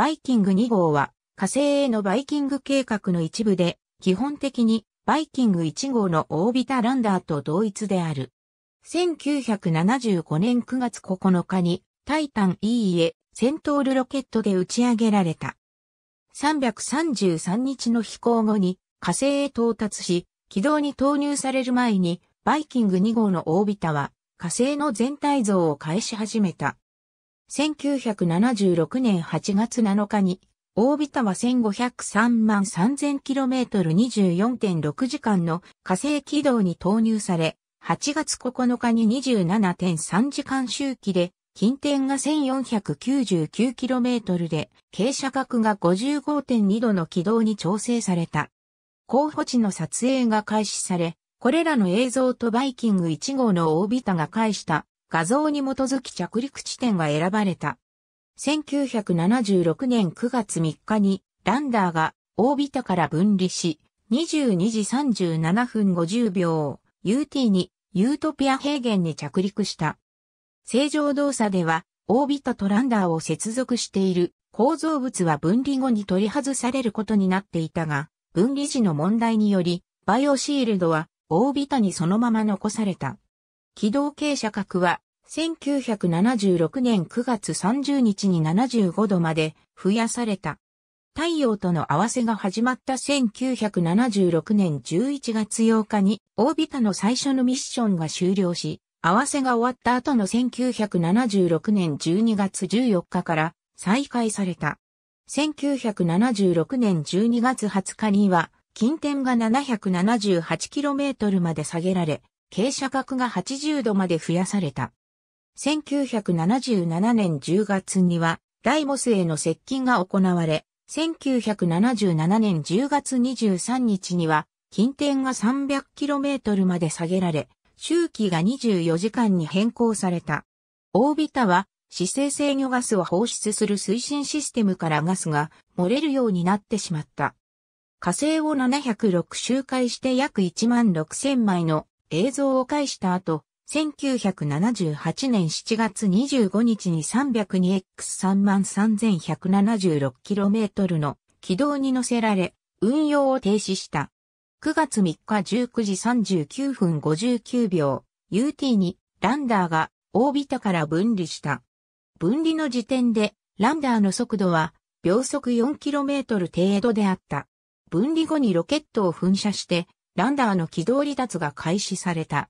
バイキング2号は火星へのバイキング計画の一部で、基本的にバイキング1号のオービタランダーと同一である。1975年9月9日にタイタン E a セントールロケットで打ち上げられた。333日の飛行後に火星へ到達し、軌道に投入される前にバイキング2号のオービタは火星の全体像を返し始めた。1976年8月7日に、オービタは1503万 3000km24.6 時間の火星軌道に投入され、8月9日に27.3時間周期で、近点が 1499km で、傾斜角が55.2度の軌道に調整された。候補地の撮影が開始され、これらの映像とバイキング1号のオービタが返した画像に基づき着陸地点が選ばれた。1976年9月3日にランダーがオービタから分離し、22時37分50秒 UT にユートピア平原に着陸した。正常動作ではオービタとランダーを接続している構造物は分離後に取り外されることになっていたが、分離時の問題により、バイオシールドはオービタにそのまま残された。軌道傾斜角は、1976年9月30日に75度まで増やされた。太陽との合わせが始まった1976年11月8日に、オービタの最初のミッションが終了し、合わせが終わった後の1976年12月14日から再開された。1976年12月20日には、近点が 778km まで下げられ、傾斜角が80度まで増やされた。1977年10月には、ダイモスへの接近が行われ、1977年10月23日には、近点が 300km まで下げられ、周期が24時間に変更された。オービタは、姿勢制御ガスを放出する推進システムからガスが漏れるようになってしまった。火星を706周回して約1万6000枚の映像を介した後、1978年7月25日に 302X33176km の軌道に乗せられ、運用を停止した。9月3日19時39分59秒、UT にランダーがオービタから分離した。分離の時点で、ランダーの速度は秒速 4km 程度であった。分離後にロケットを噴射して、ランダーの軌道離脱が開始された。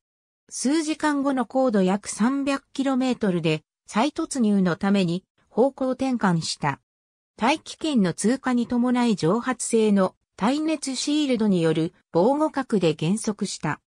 数時間後の高度約 300km で再突入のために方向転換した。大気圏の通過に伴い蒸発性の耐熱シールドによる防護核で減速した。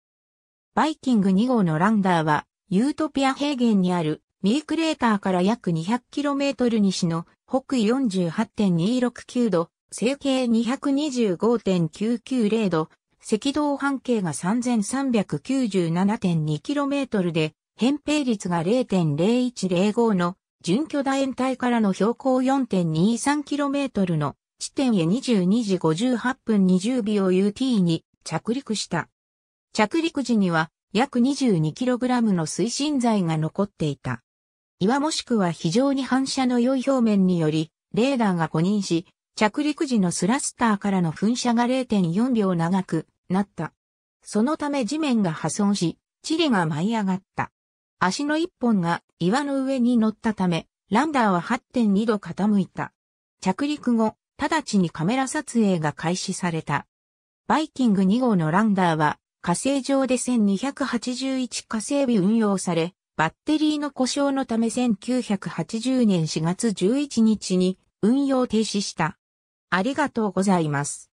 バイキング2号のランダーはユートピア平原にあるミークレーターから約 200km 西の北緯48.269度、整形225.990度、赤道半径が 3397.2km で、扁平率が0.0105の準巨大円体からの標高 4.23km の地点へ22時58分20秒 UT に着陸した。着陸時には約 22kg の推進剤が残っていた。岩もしくは非常に反射の良い表面により、レーダーが誤認し、着陸時のスラスターからの噴射が0.4秒長く、なった。そのため地面が破損し、チリが舞い上がった。足の一本が岩の上に乗ったため、ランダーは8.2度傾いた。着陸後、直ちにカメラ撮影が開始された。バイキング2号のランダーは、火星上で1281火星日運用され、バッテリーの故障のため1980年4月11日に運用停止した。ありがとうございます。